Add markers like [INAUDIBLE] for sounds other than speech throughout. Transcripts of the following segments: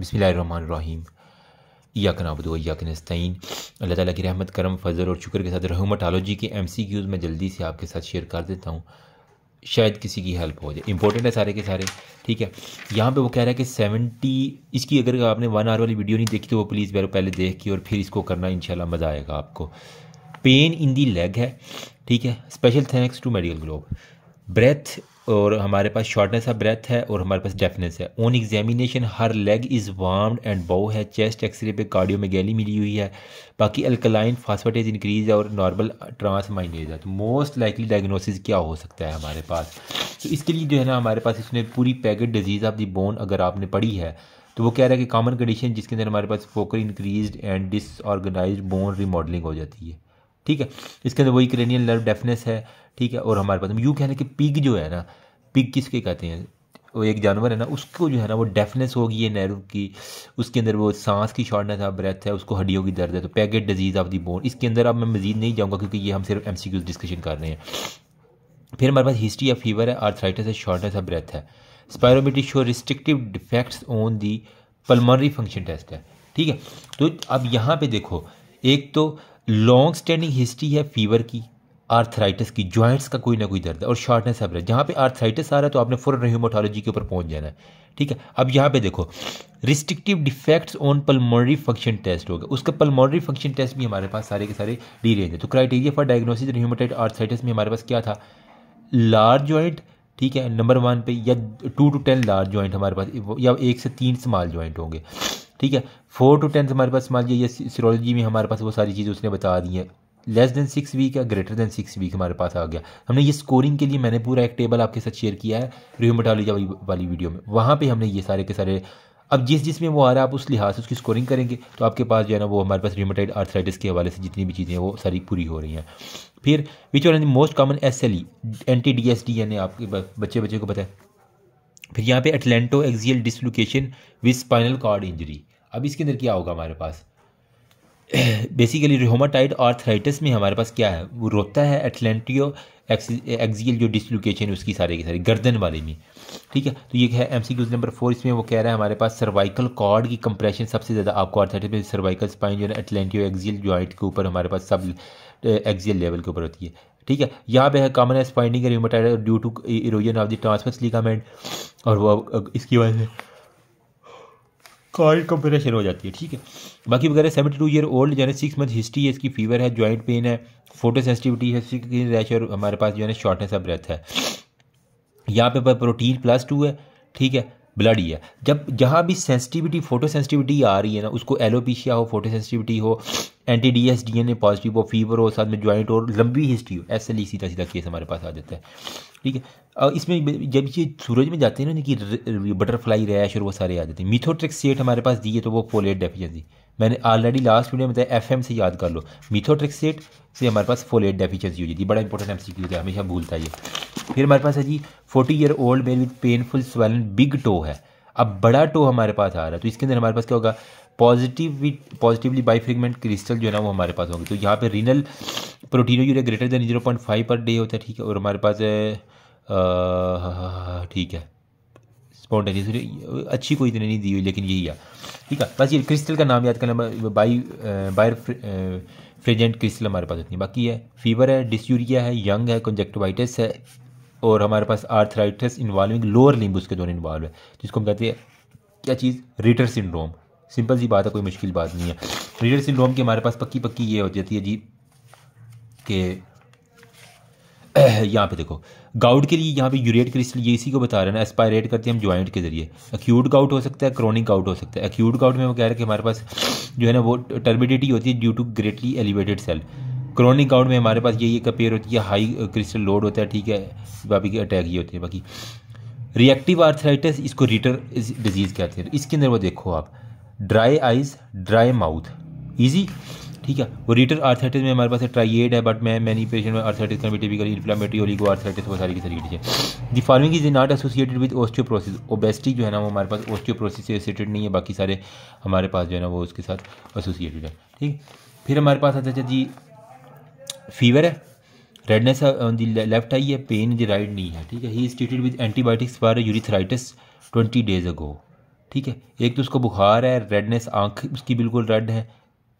बसमीम या कनाबदो या कनस्तीन अल्लाह ताला की रहमत करम फजल और शुक्र के साथ रहमत आलोजी के एम सी क्यूज़ में जल्दी से आपके साथ शेयर कर देता हूँ शायद किसी की हेल्प हो जाए इंपॉर्टेंट है सारे के सारे ठीक है यहाँ पे वो कह रहा है कि सेवेंटी इसकी अगर आपने वन आवर वाली वीडियो नहीं देखी तो वो प्लीज़ मेरे पहले देख के और फिर इसको करना इंशाल्लाह मज़ा आएगा आपको पेन इन दी लेग है ठीक है special thanks to medical globe breath और हमारे पास शॉर्टनेस ऑफ ब्रेथ है और हमारे पास डेफनेस है on examination her leg is warmed and bowed है चेस्ट एक्सरे पे कार्डियो में गैली मिली हुई है बाकी अल्कलाइन फास्फाटेज इंक्रीज है और नॉर्मल ट्रांस माइनेज है तो मोस्ट लाइकली डायग्नोसिस क्या हो सकता है हमारे पास तो इसके लिए जो है ना हमारे पास इसने पूरी Paget disease of the bone अगर आपने पढ़ी है तो वो कह रहा है कि कॉमन कंडीशन जिसके अंदर हमारे पास focal increase and disorganised bone remodelling हो जाती है ठीक है इसके अंदर वही क्रेनियल नर्व डेफनेस है ठीक है और हमारे पास यू कहना कि पिग जो है ना पिग किसके कहते हैं वो एक जानवर है ना उसको जो है ना वो डेफनेस होगी है नर्व की उसके अंदर वो सांस की शॉर्टनेस है ब्रेथ है उसको हड्डियों की दर्द है तो Paget disease of the bone इसके अंदर अब मैं मजीद नहीं जाऊँगा क्योंकि ये हम सिर्फ एम डिस्कशन कर रहे हैं फिर हमारे पास हिस्ट्री ऑफ फीवर है आर्थराइटिस है शॉर्टनेस ऑफ ब्रेथ है spirometry show restrictive defects on the pulmonary function test है ठीक है तो अब यहाँ पे देखो एक तो लॉन्ग स्टैंडिंग हिस्ट्री है फीवर की आर्थराइटिस की जॉइंट्स का कोई ना कोई दर्द है और शॉर्टनेस है है जहाँ पे आर्थराइटिस आ रहा है तो आपने फ़ौरन ह्यूमोटोलॉजी के ऊपर पहुँच जाना है ठीक है अब यहाँ पे देखो restrictive defects on pulmonary function test होगा उसका पल्मोनरी फंक्शन टेस्ट भी हमारे पास सारे के सारे डी रेंज है तो criteria for diagnosis rheumatoid arthritis में हमारे पास क्या था लार्ज जॉइंट ठीक है नंबर वन पे या two to ten large joint हमारे पास या एक से तीन स्मॉल जॉइंट होंगे ठीक है फोर टू टेंथ हमारे पास मान लीजिए सीरोलॉजी में हमारे पास वो सारी चीज़ उसने बता दी है लेस देन सिक्स वीक या ग्रेटर देन सिक्स वीक हमारे पास आ गया हमने ये स्कोरिंग के लिए मैंने पूरा एक टेबल आपके साथ शेयर किया है रिव्यूमेटोलॉजी वाली वाली वीडियो में वहाँ पे हमने ये सारे के सारे अब जिस जिसमें वो आ रहा है आप उस लिहाज से उसकी स्कोरिंग करेंगे तो आपके पास जो है ना वो हमारे पास रिमोटाइड आर्थराइटिस के हवाले से जितनी भी चीज़ें हैं वो सारी पूरी हो रही हैं फिर which are most common S L E anti D S D यानी आपके बच्चे बच्चे को पता है फिर यहाँ पे atlanto axial dislocation with spinal cord injury अब इसके अंदर क्या होगा हमारे पास बेसिकली रिहोमाटाइड आर्थराइटिस में हमारे पास क्या है वो रोता है एटलेंटियो एक्सियल जो डिसलोकेशन है उसकी सारे की सारी गर्दन वाले में ठीक है तो ये है एम सी नंबर फोर इसमें वो कह रहा है हमारे पास सर्वाइकल कॉर्ड की कंप्रेशन सबसे ज़्यादा आपको आर्थराइटिस में सर्वाइकल स्पाइन जो है एटलेंटियो एक्सियल जॉइंट के ऊपर हमारे पास सब एक्सियल लेवल के ऊपर होती है ठीक है यहाँ पे है कॉमन है spinning due to erosion of the transverse ligament और वो इसकी वजह से कार्ड कंप्रेशन हो जाती है ठीक है बाकी वगैरह सेवेंटी टू ईयर ओल्ड जो है सिक्स मंथ हिस्ट्री है इसकी फीवर है जॉइंट पेन है फोटो सेंसिटिविटी है स्किन रैश और हमारे पास जो है ना शॉर्टनेस ऑफ ब्रेथ है यहाँ पे प्रोटीन प्लस टू है ठीक है ब्लड ही है जब जहाँ भी सेंसिटिविटी फोटो सेंसिटिविटी आ रही है ना उसको एलोपीशिया हो फोटो सेंसिटिविटी हो anti D S D N A positive और फीवर और साथ में ज्वाइंट और लंबी हिस्ट्री हो ऐसे लिए सीधा सीधा केस हमारे पास आ जाता है ठीक है इसमें जब ये सूरज में जाते हैं ना कि बटरफ्लाई रैश और वो सारे आ जाते हैं मिथोट्रिक्सेट हमारे पास दी है तो वो फोलेट डेफिशिएंसी मैंने ऑलरेडी लास्ट वीडियो में बताया एफ से याद कर लो मिथोट्रिक्सेट से हमारे पास फोलेट डेफिशिएंसी हो जाती है बड़ा इंपॉर्टेंट एम सी क्यू हमेशा भूलता है फिर हमारे पास है जी forty year old man with painful swollen big toe है अब बड़ा टो हमारे पास आ रहा है तो इसके अंदर हमारे पास क्या होगा positive positively birefringent crystal जो है ना वो हमारे पास होंगे तो यहाँ पे renal proteinuria greater than zero point five per day होता है ठीक है और हमारे पास है ठीक है स्पॉन्टेनियस अच्छी कोई इतनी नहीं दी हुई लेकिन यही है ठीक है बस ये क्रिस्टल का नाम याद करना बाई बायर फ्रेजेंट क्रिस्टल हमारे पास होती है बाकी है फीवर है डिस्यूरिया है यंग है कंजक्टिवाइटिस है और हमारे पास आर्थराइटिस इन्वॉल्विंग लोअर लिम्ब उसके दोनों इन्वॉल्व है जिसको हम कहते हैं क्या चीज़ रिटर सिंड्रोम सिंपल सी बात है कोई मुश्किल बात नहीं है रीडर सिंड्रोम की हमारे पास पक्की पक्की ये हो जाती है जी के [CLEARS THROAT] यहाँ पे देखो गाउट के लिए यहाँ पे यूरेट क्रिस्टल ये इसी को बता रहे हैं एस्पायरेट करते हैं हम ज्वाइंट के जरिए एक्यूट गाउट हो सकता है क्रोनिक गाउट हो सकता है एक्यूट गाउट में वो कह रहे हैं कि हमारे पास जो है ना वो टर्बिडिटी होती है due to greatly elevated cell chronic gout में हमारे पास यही एक होती है हाई क्रिस्टल लोड होता है ठीक है बाकी अटैक ये होते हैं बाकी रिएक्टिव आर्थराइटिस इसको रीटर डिजीज़ कहते हैं इसके अंदर वो देखो आप dry eyes dry mouth easy ठीक है वो रिटर आर्थराइटिस में हमारे पास ट्राइएड है बट मैं मैनी पेशेंट में arthritis can typically inflammatory oligo arthritis वो सारी की सारी चीज़ें the farming is not associated with osteoporosis obesity जो है ना वो हमारे पास ऑस्टियोप्रोसिस से एसोसिएटेड नहीं है बाकी सारे हमारे पास जो है ना वो उसके साथ एसोसिएटेड है ठीक फिर हमारे पास आता है जी फीवर है redness on the left eye है पेन दी राइट नी है ठीक है he is treated with antibiotics for urethritis twenty days ago ठीक है एक तो उसको बुखार है रेडनेस आँख उसकी बिल्कुल रेड है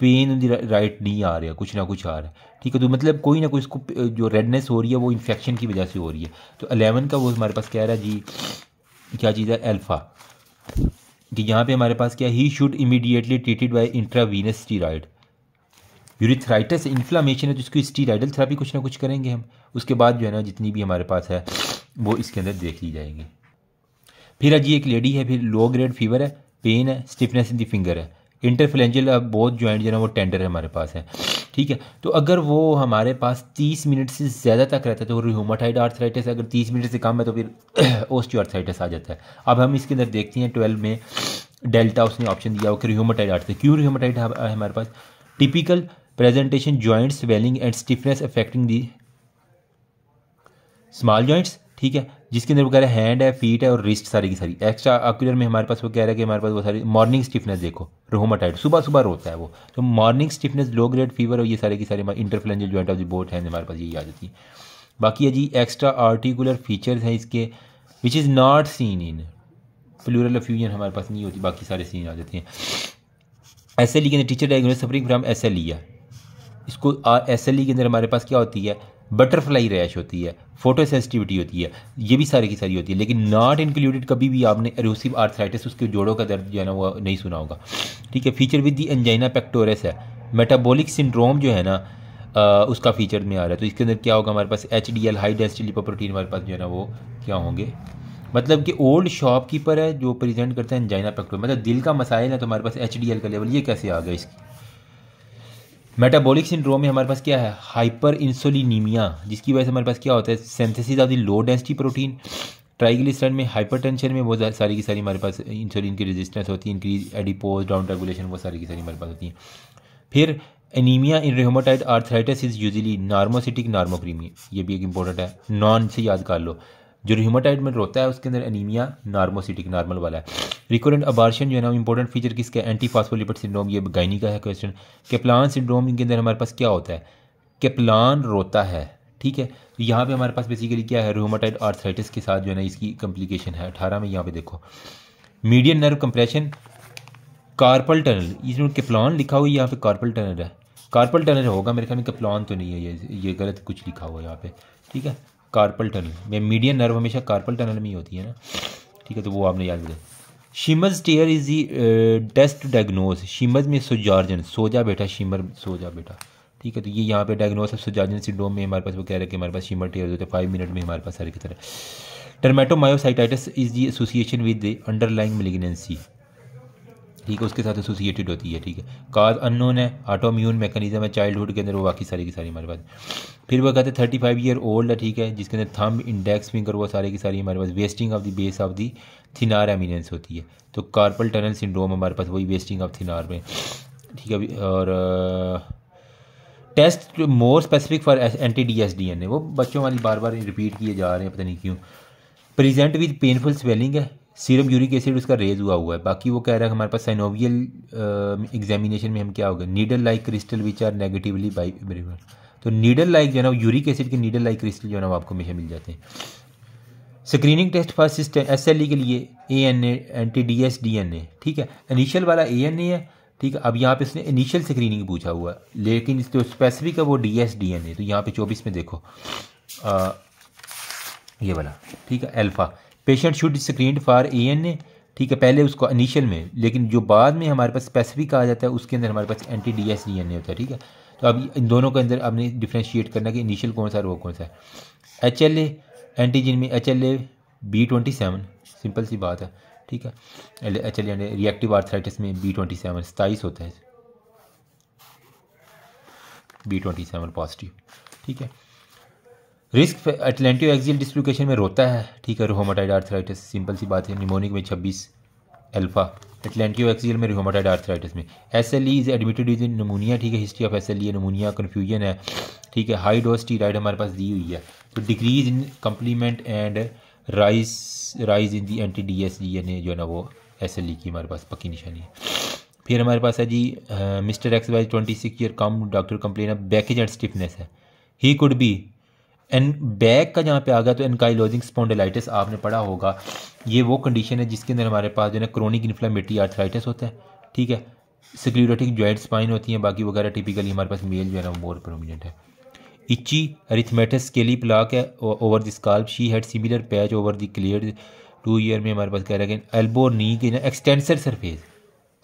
पेन राइट नहीं आ रहा है कुछ ना कुछ आ रहा है ठीक है तो मतलब कोई ना कोई इसको जो रेडनेस हो रही है वो इन्फेक्शन की वजह से हो रही है तो अलेवन का वो हमारे पास कह रहा है जी क्या चीज़ है एल्फ़ा कि यहाँ पे हमारे पास क्या he should immediately treated by intravenous steroid urethritis inflammation है तो इसकी स्टीराइडल थेरापी कुछ ना कुछ करेंगे हम उसके बाद जो है ना जितनी भी हमारे पास है वो इसके अंदर देख ली जाएंगी फिर अजी एक लेडी है फिर लो ग्रेड फीवर है पेन है स्टिफनेस इन दी फिंगर है इंटरफ्लेंजल अब बहुत ज्वाइंट जो है वो टेंडर है हमारे पास है ठीक है तो अगर वो हमारे पास 30 मिनट से ज़्यादा तक रहता है तो रिहोमाटाइड आर्थराइटिस अगर 30 मिनट से कम है तो फिर ओस्टियो [CLEARS THROAT] आर्थराइटिस आ जाता है अब हम इसके अंदर देखते हैं ट्वेल्व में डेल्टा उसने ऑप्शन दिया हो रिहोमाटाइड आर्थ क्यों रिहोमाटाइड है हमारे पास typical presentation joints swelling and stiffness affecting the small joints ठीक है जिसके अंदर वो कह रहे हैं हैंड है फीट है और रिस्ट सारी की सारी एक्स्ट्रा आक्यूलर में हमारे पास वो कह रहा है कि हमारे पास वो सारी मॉर्निंग स्टिफनेस देखो रोहोमाटाइड सुबह सुबह रोता है वो तो morning stiffness low grade fever और ये सारे की सारी interphalangeal joint of the both है हमारे पास ये आ जाती है बाकी है जी एक्स्ट्रा आर्टिकुलर फीचर्स हैं इसके which is not seen in pleural effusion हमारे पास नहीं होती बाकी सारे सीन आ जाते हैं एस एल ई के अंदर teacher diagnosed suffering from S L E है इसको एस एल ई के अंदर हमारे पास क्या होती है बटरफ्लाई रैश होती है फोटो सेंसिटिविटी होती है ये भी सारी की सारी होती है लेकिन नॉट इंक्लूडेड कभी भी आपने एरोसिव आर्थराइटिस उसके जोड़ों का दर्द जो है ना वो नहीं सुना होगा ठीक है feature with the angina pectoris है मेटाबॉलिक सिंड्रोम जो है ना आ, उसका फीचर में आ रहा है तो इसके अंदर क्या होगा हमारे पास H D L high density lipoprotein हमारे पास जो है ना वो क्या होंगे मतलब कि ओल्ड शॉपकीपर है जो प्रेजेंट करते हैं एंजाइना पेक्टोर मतलब दिल का मसाइल है तो हमारे पास एच डी एल का लेवल ये कैसे आ गया इसकी मेटाबॉलिक सिंड्रोम में हमारे पास क्या है हाइपर इंसुलिनीमिया जिसकी वजह से हमारे पास क्या होता है synthesis of the low density protein triglyceride में हाइपरटेंशन में वो सारी की सारी हमारे पास इंसुलिन की रेजिस्टेंस होती है इंक्रीज एडिपोज डाउन रेगुलेशन वो सारी की सारी हमारे पास होती है फिर anaemia in rheumatoid arthritis is usually normocytic normochromic ये भी एक इंपॉर्टेंट है नॉन से याद कर लो जो र्यूमाटाइड में रोता है उसके अंदर एनीमिया नार्मोसिटिक नॉर्मल वाला है रिकोरेंट अबार्शन जो है ना इंपॉर्टेंट फीचर किसके एंटी फास्फोलिपिड सिंड्रोम ये गाइनी का है क्वेश्चन केपलान सिंड्रोम इनके अंदर हमारे पास क्या होता है केपलान रोता है ठीक है तो यहाँ पे हमारे पास बेसिकली क्या है रोमाटाइड आर्थराइटिस के साथ जो है ना इसकी कम्प्लिकेशन है अठारह में यहाँ पे देखो median nerve compression carpal tunnel इसमें केपलान लिखा हुआ यहाँ पे कार्पल टनल है कार्पल टनल होगा मेरे ख्याल में केपलान तो नहीं है ये ये गलत कुछ लिखा हुआ है यहाँ पे ठीक है कार्पल टनल मैं मीडियन नर्व हमेशा कार्पल टनल में ही होती है ना ठीक है तो वो आपने याद रखा शिमज टेयर इज़ दी डेस्ट डायग्नोज शिमज में सोजार्जन सोजा बेटा शिमर सोजा बेटा ठीक है तो ये यहाँ पे डायग्नोज है सोजार्जन सिंड्रोम में हमारे पास वो कह रहे हैं कि हमारे पास शिमर टेयर होते हैं फाइव मिनट में हमारे पास हर की तरह dermatomyositis is the association with the underlying malignancy ठीक है उसके साथ एसोसिएटेड होती है ठीक है काज अननोन है ऑटोम्यून मैकेनिज्म है चाइल्डहुड के अंदर वो बाकी सारी की सारी हमारे पास फिर वो कहते हैं थर्टी फाइव ईयर ओल्ड है ठीक है जिसके अंदर थंब इंडेक्स फिंगर वो सारी की सारी हमारे पास wasting of the base of the thenar eminence होती है तो कार्पल टनल सिंड्रोम हमारे पास वही वेस्टिंग ऑफ थिनार में ठीक है और test more specific for anti D S D N A वो बच्चों वाली बार बार रिपीट किए जा रहे हैं पता नहीं क्यों प्रेजेंट विद पेनफुल स्वेलिंग है सीरम यूरिक एसिड उसका रेज हुआ हुआ है बाकी वो कह रहा है हमारे पास साइनोवियल एग्जामिनेशन में हम क्या होगा needle like crystal which are negatively by तो नीडल लाइक जो है ना यूरिक एसिड के नीडल लाइक क्रिस्टल जो है ना वो आपको हमेशा मिल जाते हैं screening test first system S L E के लिए A N A anti D S D N A ठीक है इनिशियल वाला ए एन ए है ठीक है अब यहाँ पे इसने इनिशियल स्क्रीनिंग पूछा हुआ है लेकिन जो स्पेसिफिक है वो D S D N A तो यहाँ पे चौबीस में देखो आ, ये वाला ठीक है alpha patient should screen for A N A ठीक है पहले उसको इनिशियल में लेकिन जो बाद में हमारे पास स्पेसिफिक आ जाता है उसके अंदर हमारे पास anti D S D N A होता है ठीक है तो अब इन दोनों के अंदर आपने डिफ्रेंशिएट करना कि इनिशियल कौन सा और वो कौन सा है एच एल ए एंटीजिन में H L A B twenty seven simple सी बात है ठीक है H L A reactive arthritis में बी ट्वेंटी सेवन सताईस होता है बी ट्वेंटी सेवन पॉजिटिव ठीक है रिस्क एटलेंटिक एक्सियल डिस्लोकेशन में रोता है ठीक है रोहोमाटाइड आर्थराइटिस सिंपल सी बात है निमोनिक में छब्बीस अल्फा एटलेंटिक एक्सियल में रोहोमाटाइड आर्थराइटिस में S L E is admitted is in pneumonia ठीक है history of S L E pneumonia confusion है ठीक है हाई डोज स्टीराइड हमारे पास दी हुई है तो decrease in complement and rise rise in the anti D S D ने जो है ना वो एस एल ई की हमारे पास पक्की निशानी है फिर हमारे पास है जी mister X Y twenty six year come doctor complain of backache and stiffness है he could be and back का जहाँ पे आ गया तो एनकाइलोजिंग स्पॉन्डिलाइटिस आपने पढ़ा होगा ये वो कंडीशन है जिसके अंदर हमारे पास जो है क्रोनिक इन्फ्लामेटरी आर्थराइटिस होता है ठीक है सिक्लियोटिक जॉइंट स्पाइन होती हैं बाकी वगैरह टिपिकली हमारे पास मेल जो है ना वो मोर प्रोमिनेंट है इची अरिथमेटिस केली प्लाक है over the scalp she had similar patch over the clear two year में हमारे पास कह रहे हैं एल्बो नी के ना एक्सटेंसर सरफेस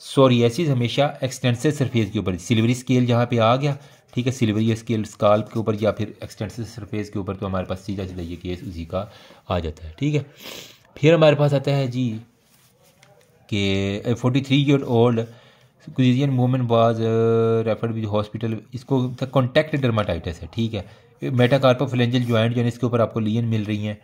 सोरिएसिस हमेशा एक्सटेंसिव सरफेस के ऊपर सिल्वरी स्केल जहाँ पे आ गया ठीक है सिल्वरी स्केल स्काल्प के ऊपर या फिर एक्सटेंसिव सरफेस के ऊपर तो हमारे पास सीधा सीधा ये केस उसी का आ जाता है ठीक है फिर हमारे पास आता है जी के forty three year old Caucasian woman was referred with hospital इसको कॉन्टैक्ट डर्माटाइटिस है ठीक है मेटाकार्पो फ्लेंजल ज्वाइंट जो है इसके ऊपर आपको लियन मिल रही हैं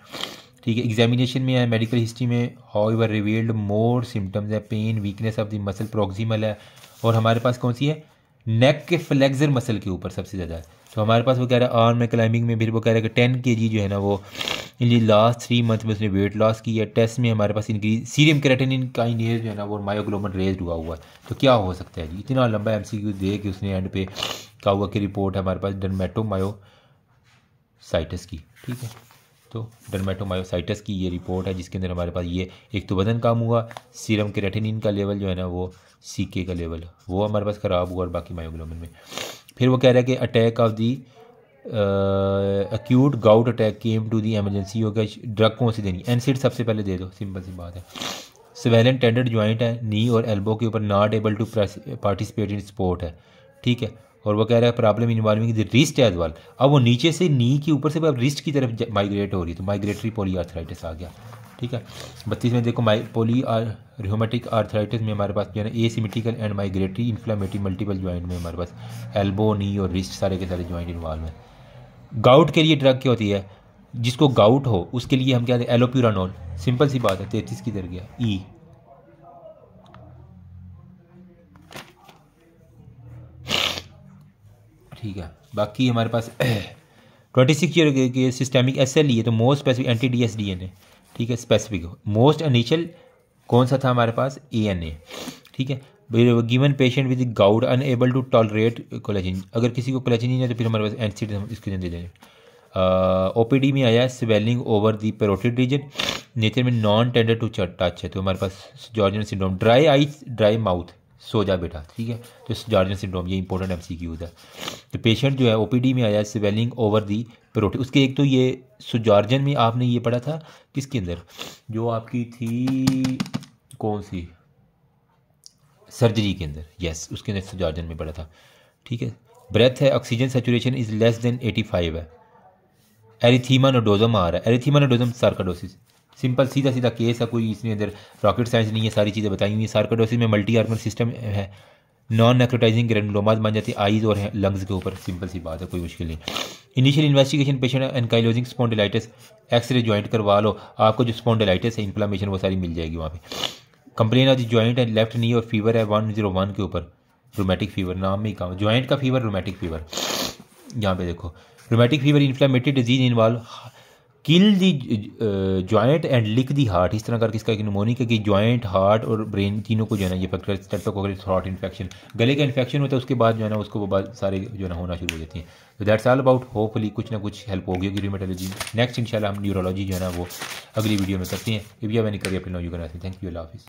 ठीक है एग्जामिनेशन में या मेडिकल हिस्ट्री में how are revealed more symptoms है pain weakness of the muscle proximal है और हमारे पास कौन सी है नेक के फ्लेक्सर मसल के ऊपर सबसे ज़्यादा है तो हमारे पास वो कह रहा है आर्म में क्लाइंबिंग में फिर वो कह रहा है कि टेन के जी जो है ना वो इन लास्ट थ्री मंथ में उसने वेट लॉस की है टेस्ट में हमारे पास इनक्रीज सीरियम क्रेटेनिन का इनेज जो है ना वो मायोग्लोबन रेज हुआ हुआ है तो क्या हो सकता है जी इतना लंबा एम सी क्यू दे के उसने एंड पे कहा हुआ कि रिपोर्ट है हमारे पास डनमेटो मायोसाइटिस की ठीक है तो डर्मेटोमायोसाइटिस की ये रिपोर्ट है जिसके अंदर हमारे पास ये एक तो वजन कम हुआ सीरम के रेटेनिन का लेवल जो है ना वो सी के का लेवल वो हमारे पास ख़राब हुआ और बाकी मायोग्लोबिन में फिर वो कह रहा है कि attack of the acute gout attack came to the emergency हो गया ड्रग कौन सी देनी एनसीड सबसे पहले दे दो सिंपल सी बात है सवेलन टेंडर ज्वाइंट है नी और एल्बो के ऊपर not able to participate in sport है ठीक है और वो कह रहा है problem involving the wrist as well अब वो नीचे से नी के ऊपर से अब रिस्ट की तरफ माइग्रेट हो रही है तो माइग्रेटरी आर्थराइटिस आ गया ठीक है बत्तीस में देखो माइ पोली रिहोमेटिक आर्थराइटिस में हमारे पास जो है ना asymmetrical and migratory inflammatory multiple joint में हमारे पास एल्बो नी और रिस्ट सारे के सारे ज्वाइंट इन्वॉल्व हैं गाउट के लिए ड्रग क्या होती है जिसको गाउट हो उसके लिए हम क्या एलोप्यूरानोल सिंपल सी बात है तैतीस की तरह गया ई e. ठीक है बाकी हमारे पास [CLEARS THROAT] twenty six year systemic S L E है तो most specific anti D S D N A ठीक है स्पेसिफिक मोस्ट इनिशियल कौन सा था हमारे पास ए एन ए ठीक है given patient with gout unable to tolerate colchicine अगर किसी को कोलेजिन नहीं है तो फिर हमारे पास एनसीड हम इसके अंदर दे देंगे ओ पी डी में आया swelling over the parotid region nature में नॉन टेंडर टू टच है तो हमारे पास Sjogren syndrome dry eyes dry mouth सो जा बेटा ठीक है तो जॉर्जन सिंड्रोम ये इंपॉर्टेंट एम सी क्यूज़ है तो पेशेंट जो है ओ पी डी में आया स्वेलिंग ओवर दी प्रोटी उसके एक तो ये सुजार्जन में आपने ये पढ़ा था किसके अंदर जो आपकी थी कौन सी सर्जरी के अंदर यस उसके अंदर सुजार्जन तो में पढ़ा था ठीक है ब्रेथ है oxygen saturation is less than eighty five है एरिथीमा नोडोजम आ रहा है एरिथीमा नोडोजम सार्काडोसिस सिंपल सीधा सीधा केस है कोई इसमें अंदर रॉकेट साइंस नहीं है सारी चीज़ें बताई हुई हैं सार्कोडोसिस में मल्टी आर्मर सिस्टम है नॉन नेक्रोटाइजिंग ग्रेनुलोमाज जाती है आईज और लंग्स के ऊपर सिंपल सी बात है कोई मुश्किल नहीं initial investigation patient ankylosing spondylitis X ray joint करवा लो आपको जो स्पॉन्डिलाइटिस है इन्फ्लामेशन वो सारी मिल जाएगी वहाँ पे कंप्लेन आज ज्वाइंट है लेफ्ट नी और फीवर है वन जीरो वन के ऊपर रोमैटिक फीवर नाम में ही काम ज्वाइंट का फीवर रोमैटिक फीवर यहाँ पे देखो rheumatic fever inflammatory disease involve kill the joint and lick the heart इस तरह करके इसका एक नमोनिक है कि जॉइंट हार्ट और ब्रेन तीनों को जो है ना ये इफेक्ट कर स्टेप्टोकोकल थ्रॉट इन्फेक्शन गले का इन्फेक्शन होता है उसके बाद जो है ना उसको वो बात सारे जो है ना होना शुरू हो जाती हैं तो दैट्स ऑल अबाउट होपफुली कुछ ना कुछ हेल्प होगी होगी रिमेटोलॉजी नेक्स्ट इन हम न्यूरोलॉजी जो है ना वो अगली वीडियो में करते हैं इबिया मैंने करी अपने नो यू थैंक यू अल्लाह हाफिज़